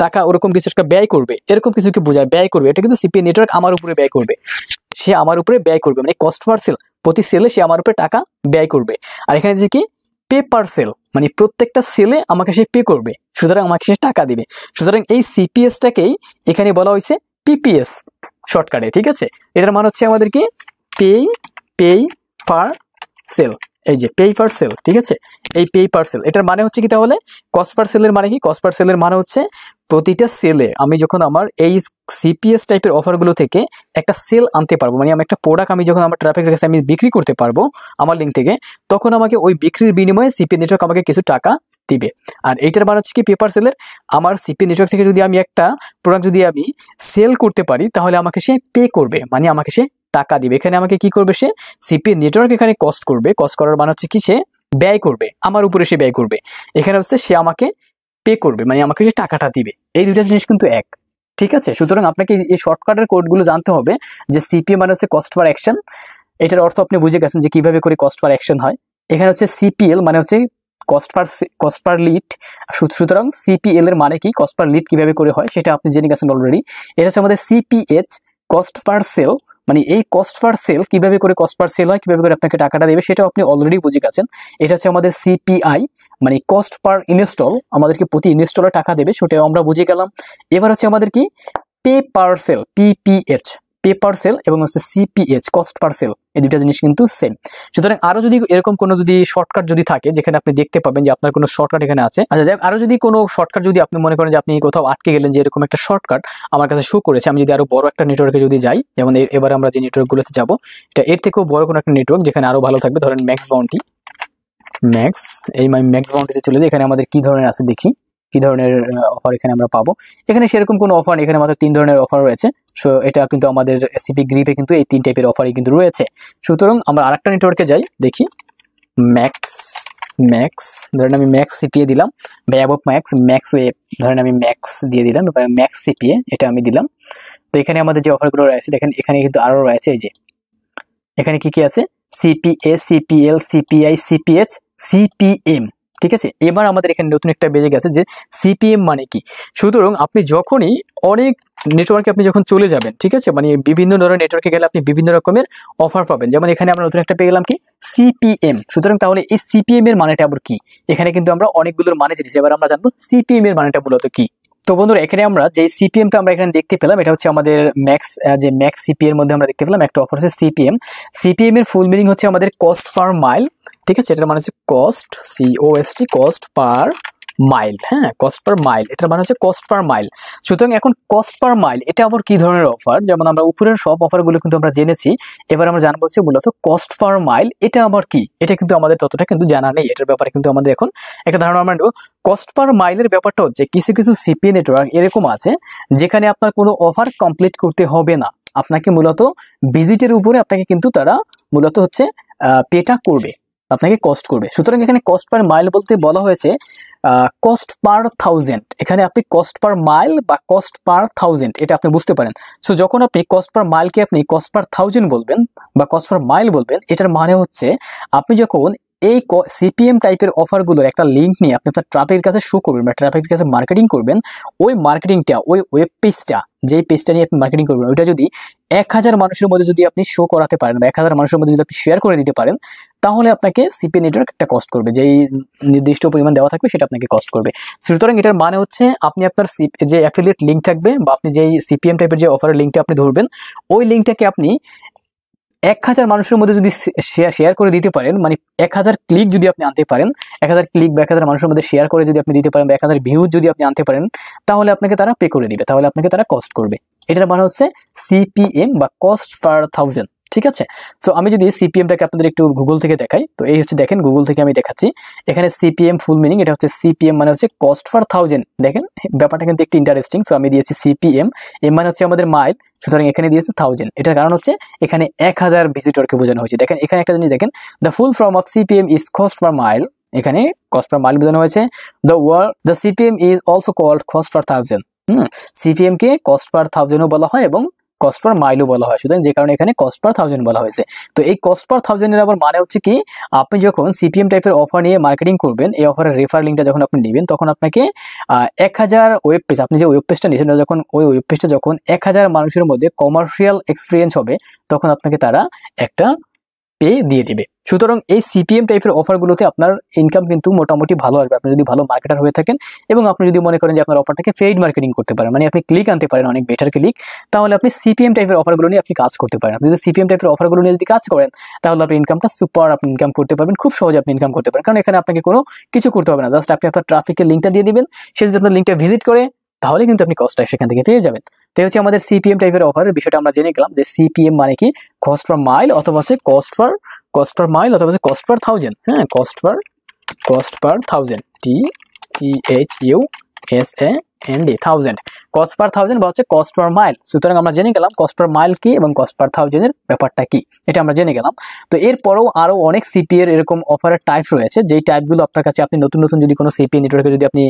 [SPEAKER 1] টাকা ওরকম কিছু একটা ব্যয় করবে এরকম কিছুকে বোঝায় ব্যয় করবে এটা কিন্তু সিপিএ নেটওয়ার্ক আমার উপরে ব্যয় করবে সে আমার উপরে ব্যয় করবে মানে কস্ট পার সেল প্রতি সেলে সে আমার উপরে টাকা ব্যয় করবে আর এখানে যে কি পে পার সেল মানে প্রত্যেকটা সেলে আমাকে সে পে করবে সুতরাং আমাকে সে টাকা দিবে সুতরাং এই সিপিএসটাকেই এখানে বলা হয়েছে পিপিএস শর্টকাটে ঠিক আছে এটার মানে হচ্ছে আমাদের কি পে পার সেল এই যে পেই পার্সেল ঠিক আছে এই পেই পার্সেল এটার মানে হচ্ছে কি তাহলে কস পার্সেলের মানে কি কস পার্সেলের মানে হচ্ছে প্রতিটা সেলে আমি যখন আমার এই সিপিএস টাইপের অফারগুলো থেকে একটা সেল আনতে পারবো মানে আমি একটা প্রোডাক্ট আমি যখন আমার ট্রাফিকের কাছে আমি বিক্রি করতে পারবো আমার লিঙ্ক থেকে তখন আমাকে ওই বিক্রির বিনিময়ে সিপি নেটওয়ার্ক আমাকে কিছু টাকা দিবে আর এইটার মানে হচ্ছে কি পেপার সেলের আমার সিপি নেটওয়ার্ক থেকে যদি আমি একটা প্রোডাক্ট যদি আমি সেল করতে পারি তাহলে আমাকে সে পে করবে মানে আমাকে সে টাকা দিবে এখানে আমাকে কি করবে সে সিপি নেটওয়ার্ক এখানে কস্ট করবে কস্ট করার মানে হচ্ছে কি সে ব্যয় করবে আমার উপরে সে ব্যয় করবে এখানে হচ্ছে সে আমাকে পে করবে মানে আমাকে সে টাকাটা দিবে এই দুইটা জিনিস কিন্তু এক ঠিক আছে সুতরাং আপনাকে এই শর্টকাটের কোডগুলো জানতে হবে যে সিপি মানে হচ্ছে কস্ট ফর অ্যাকশন এটার অর্থ আপনি বুঝে গেছেন যে কিভাবে করে কস্ট ফর অ্যাকশন হয় এখানে হচ্ছে সিপিএল মানে হচ্ছে cost per cost per lead সুতরাং সিপিএল এর মানে কি কস্ট পার লিড কিভাবে করে হয় সেটা আপনি জেনে গেছেন অলরেডি এটা হচ্ছে আমাদের সিপিএচ কস্ট পার সেল মানে এই কস্ট পার সেল কিভাবে করে কস্ট পার সেল হয় কিভাবে করে আপনাকে টাকাটা দেবে সেটাও আপনি অলরেডি বুঝে গেছেন এটা হচ্ছে আমাদের সিপিআই মানে কস্ট পার ইনস্টল আমাদেরকে প্রতি ইনস্টলে টাকা দেবে সেটাও আমরা বুঝে গেলাম এবার হচ্ছে আমাদের কি pay per sale PPH pay per sale এবং হচ্ছে সিপিএচ কস্ট পার্সেল এই দুটা জিনিস কিন্তু সেম সুতরাং আরো যদি এরকম কোনো যদি শর্টকাট যদি থাকে যেখানে আপনি দেখতে পাবেন যে আপনার কোনো শর্টকাট এখানে আছে আচ্ছা যাই আরো যদি কোনো শর্টকাট যদি আপনি মনে করেন যে আপনি কোথাও আটকে গেলেন যে এরকম একটা শর্টকাট আমার কাছে শো করেছে আমি যদি আরো বড় একটা নেটওয়ার্কে যদি যাই যেমন এবার আমরা যে নেটওয়ার্কগুলোতে যাবো এটা এর থেকেও বড় কোনো একটা নেটওয়ার্ক যেখানে আরো ভালো থাকবে ধরেন ম্যাক্স বাউন্টি ম্যাক্স এই ম্যাক্স বাউন্টিতে চলে যাই এখানে আমাদের কি ধরনের আছে দেখি কি ধরনের অফার এখানে আমরা পাবো এখানে সেরকম কোনো অফার এখানে মাত্র তিন ধরনের অফার রয়েছে সো এটা কিন্তু আমাদের সিপি গ্রিপে কিন্তু এই তিন টাইপের অফারই কিন্তু রয়েছে সুতরাং আমরা আরেকটা নেটওয়ার্কে যাই দেখি ম্যাক্স ম্যাক্স ধরেন আমি ম্যাক্স সিপিএ দিলাম বা অফ ম্যাক্স ম্যাক্স ওয়ে ধরেন আমি ম্যাক্স দিয়ে দিলাম ম্যাক্স সিপিএ এটা আমি দিলাম তো এখানে আমাদের যে অফারগুলো রয়েছে দেখেন এখানে কিন্তু আরও রয়েছে এই যে এখানে কি কি আছে CPA CPL CPI CPH CPM ঠিক আছে এবার আমাদের এখানে নতুন একটা বেজে গেছে যে সিপিএম মানে কি সুতরাং আপনি যখনই অনেক নেটওয়ার্কে আপনি যখন চলে যাবেন ঠিক আছে মানে বিভিন্ন ধরনের নেটওয়ার্কে গেলে আপনি বিভিন্ন রকমের অফার পাবেন যেমন এখানে আমরা নতুন একটা পেয়ে গেলাম কি সিপিএম সুতরাং তাহলে এই সিপিএম এর মানেটা আবার কি এখানে কিন্তু আমরা অনেকগুলোর মানে জেনেছি এবার আমরা জানবো সিপিএম এর মানেটা মূলত কি তো বন্ধুরা এখানে আমরা যে সিপিএমটা আমরা এখানে দেখতে পেলাম এটা হচ্ছে আমাদের ম্যাক্স যে ম্যাক্স সিপিএম মধ্যে আমরা দেখতে পেলাম একটা অফার হচ্ছে সিপিএম সিপিএম এর ফুল মিনিং হচ্ছে আমাদের কস্ট পার মাইল ঠিক আছে এটার মানে হচ্ছে cost COST cost per mile হ্যাঁ কস্ট পার মাইল এটার মানে হচ্ছে কস্ট পার মাইল সুতরাং এখন কস্ট পার মাইল এটা আবার কি ধরনের অফার যেমন আমরা উপরের সব অফারগুলো কিন্তু আমরা জেনেছি এবার আমরা জানবো হচ্ছে মূলত কস্ট পার মাইল এটা আবার কি এটা কিন্তু আমাদের ততটা কিন্তু জানা নেই এটার ব্যাপারে কিন্তু আমাদের এখন একটা ধারণা আমরা নেব কস্ট পার মাইলের ব্যাপারটা হচ্ছে কিছু কিছু সিপি নেটওয়ার্ক এরকম আছে যেখানে আপনার কোনো অফার কমপ্লিট করতে হবে না আপনাকে মূলত ভিজিটের উপরে আপনাকে কিন্তু তারা মূলত হচ্ছে পেটা করবে আপনাকে কস্ট করবে সুতরাং এখানে কস্ট পার মাইল বলতে বলা হয়েছে কস্ট পার থাউজেন্ড এখানে আপনি কস্ট পার মাইল বা কস্ট পার থাউজেন্ড এটা আপনি বুঝতে পারেন সো যখন আপনি কস্ট পার মাইলকে আপনি কস্ট পার থাউজেন্ড বলবেন বা কস্ট পার মাইল বলবেন এটার মানে হচ্ছে আপনি যখন এই সিপিএম টাইপের অফারগুলোর একটা লিঙ্ক নিয়ে আপনি আপনার ট্রাফিকের কাছে শো করবেন বা ট্রাফিকের কাছে মার্কেটিং করবেন ওই মার্কেটিংটা ওই ওয়েব পেজটা যেই পেজটা নিয়ে আপনি মার্কেটিং করবেন ওইটা যদি এক হাজার মানুষের মধ্যে যদি আপনি শো করাতে পারেন বা এক হাজার মানুষের মধ্যে যদি আপনি শেয়ার করে দিতে পারেন তাহলে আপনাকে সিপি নেটওয়ার্ক একটা কস্ট করবে যেই নির্দিষ্ট পরিমাণ দেওয়া থাকবে সেটা আপনাকে কস্ট করবে সুতরাং এটার মানে হচ্ছে আপনি আপনার যে অ্যাফিলিয়েট লিঙ্ক থাকবে বা আপনি যেই সিপিএম টাইপের যে অফারের লিঙ্কটা আপনি ধরবেন ওই লিঙ্কটাকে আপনি এক হাজার মানুষের মধ্যে যদি শেয়ার শেয়ার করে দিতে পারেন মানে এক হাজার ক্লিক যদি আপনি আনতে পারেন এক হাজার ক্লিক বা এক হাজার মানুষের মধ্যে শেয়ার করে যদি আপনি দিতে পারেন বা এক হাজার ভিউজ যদি আপনি আনতে পারেন তাহলে আপনাকে তারা পে করে দিবে তাহলে আপনাকে তারা কস্ট করবে এটার মানে হচ্ছে সিপিএম বা কস্ট পার থাউজেন্ড ঠিক আছে তো আমি যদি সিপিএমটাকে আপনাদের একটু গুগল থেকে দেখাই তো এই হচ্ছে দেখেন গুগল থেকে আমি দেখাচ্ছি এখানে সিপিএম ফুল মিনিং এটা হচ্ছে সিপিএম মানে হচ্ছে কস্ট ফর থাউজেন্ড দেখেন ব্যাপারটা কিন্তু একটু ইন্টারেস্টিং সো আমি দিয়েছি সিপিএম এম মানে হচ্ছে আমাদের মাইল সুতরাং এখানে দিয়েছে থাউজেন্ড এটার কারণ হচ্ছে এখানে এক হাজার ভিজিটরকে বোঝানো হয়েছে দেখেন এখানে একটা জিনিস দেখেন the full form of CPM is cost per mile এখানে কস্ট ফর মাইল বোঝানো হয়েছে the world the CPM is also called cost per thousand hmm সিপিএমকে কস্ট পার থাউজেন্ডও বলা হয় এবং কস্ট পার মাইলও বলা হয় সুতরাং যে কারণে এখানে কস্ট পার থাউজেন্ড বলা হয়েছে তো এই কস্ট পার থাউজেন্ডের আবার মানে হচ্ছে কি আপনি যখন সিপিএম টাইপের অফার নিয়ে মার্কেটিং করবেন এই অফারের রেফার লিঙ্কটা যখন আপনি নেবেন তখন আপনাকে এক হাজার ওয়েব পেজ আপনি যে ওয়েব পেজটা নিয়েছেন যখন ওই ওয়েব পেজটা যখন এক হাজার মানুষের মধ্যে কমার্শিয়াল এক্সপিরিয়েন্স হবে তখন আপনাকে তারা একটা পে দিয়ে দেবে সুতরাং এই সিপিএম টাইপের অফারগুলোতে আপনার ইনকাম কিন্তু মোটামুটি ভালো আসবে আপনি যদি ভালো মার্কেটার হয়ে থাকেন এবং আপনি যদি মনে করেন যে আপনার অফারটাকে ফেইড মার্কেটিং করতে পারেন মানে আপনি ক্লিক আনতে পারেন অনেক বেটার ক্লিক তাহলে আপনি সিপিএম টাইপের অফারগুলো নিয়ে আপনি কাজ করতে পারেন আপনি যদি সিপিএম টাইপের অফারগুলো নিয়ে যদি কাজ করেন তাহলে আপনি ইনকামটা সুপার আপনি ইনকাম করতে পারবেন খুব সহজে আপনি ইনকাম করতে পারেন কারণ এখানে আপনাকে কোনো কিছু করতে হবে না জাস্ট আপনি আপনার ট্রাফিকের লিঙ্কটা দিয়ে দিবেন সে যদি আপনার লিঙ্কটা ভিজিট করে তাহলে কিন্তু আপনি কস্টটা সেখান থেকে পেয়ে যাবেন তাই হচ্ছে আমাদের সিপিএম টাইপের অফারের বিষয়টা আমরা জেনে গেলাম যে সিপিএম মানে কি কস্ট ফর মাইল অথবা হচ্ছে কস্ট ফর कस्ट पर माइल अथवा कस्ट पर थाउजेंड हाँ कस्ट per cost per thousand T T H U S A and thousand cost per thousand বা হচ্ছে কস্ট পার মাইল সুতরাং আমরা জেনে গেলাম কস্ট পার মাইল কি এবং কস্ট পার থাউজেন্ডের ব্যাপারটা কি এটা আমরা জেনে গেলাম তো এরপরেও আরও অনেক সিপি এর এরকম অফারের টাইপ রয়েছে যেই টাইপগুলো আপনার কাছে আপনি নতুন নতুন যদি কোনো সিপি নেটওয়ার্কে যদি আপনি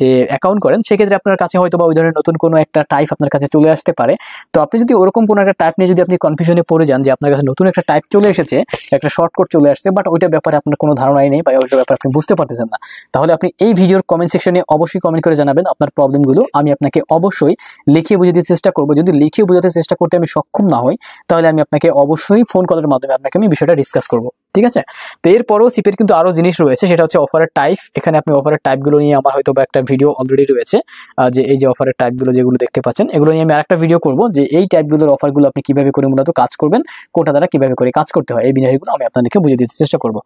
[SPEAKER 1] যে অ্যাকাউন্ট করেন সেক্ষেত্রে আপনার কাছে হয়তো বা ওই ধরনের নতুন কোনো একটা টাইপ আপনার কাছে চলে আসতে পারে তো আপনি যদি ওরকম কোনো একটা টাইপ নিয়ে যদি আপনি কনফিউশনে পড়ে যান যে আপনার কাছে নতুন একটা টাইপ চলে এসেছে একটা শর্টকট চলে আসছে বাট ওইটা ব্যাপারে আপনার কোনো ধারণাই নেই বা ওইটা ব্যাপারে আপনি বুঝতে পারতেছেন না তাহলে আপনি এই ভিডিওর কমেন্ট সেকশনে অবশ্যই কমেন্ট করে জানাবেন আপনার প্রবলেমগুলো আমি আপনাকে অবশ্যই লিখিয়ে বুঝাতে চেষ্টা করবো যদি লিখিয়ে বোঝাতে চেষ্টা করতে আমি সক্ষম না হই তাহলে আমি আপনাকে অবশ্যই ফোন কলের মাধ্যমে আপনাকে আমি বিষয়টা ডিসকাস করবো ঠিক আছে তো এরপরেও সিপের কিন্তু আরও জিনিস রয়েছে সেটা হচ্ছে অফারের টাইপ এখানে আপনি অফারের টাইপগুলো নিয়ে আমার হয়তো একটা ভিডিও অলরেডি রয়েছে যে এই যে অফারের টাইপগুলো যেগুলো দেখতে পাচ্ছেন এগুলো নিয়ে আমি আরেকটা ভিডিও করব যে এই টাইপগুলোর অফারগুলো আপনি কীভাবে করে মূলত কাজ করবেন কোনটা দ্বারা কীভাবে করে কাজ করতে হয় এই বিষয়গুলো আমি আপনাদেরকে বুঝিয়ে দিতে চেষ্টা করব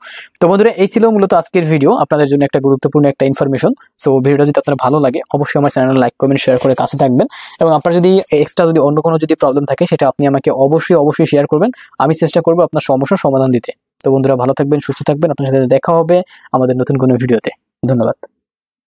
[SPEAKER 1] তো বন্ধুরা এই ছিল মূলত আজকের ভিডিও আপনাদের জন্য একটা গুরুত্বপূর্ণ একটা ইনফরমেশন সো ভিডিওটা যদি আপনার ভালো লাগে অবশ্যই আমার চ্যানেল লাইক কমেন্ট শেয়ার করে কাছে থাকবেন এবং আপনার যদি এক্সট্রা যদি অন্য কোনো যদি প্রবলেম থাকে সেটা আপনি আমাকে অবশ্যই অবশ্যই শেয়ার করবেন আমি চেষ্টা করবো আপনার সমস্যার সমাধান দিতে তো বন্ধুরা ভালো থাকবেন সুস্থ থাকবেন আপনার সাথে দেখা হবে আমাদের নতুন কোনো ভিডিওতে ধন্যবাদ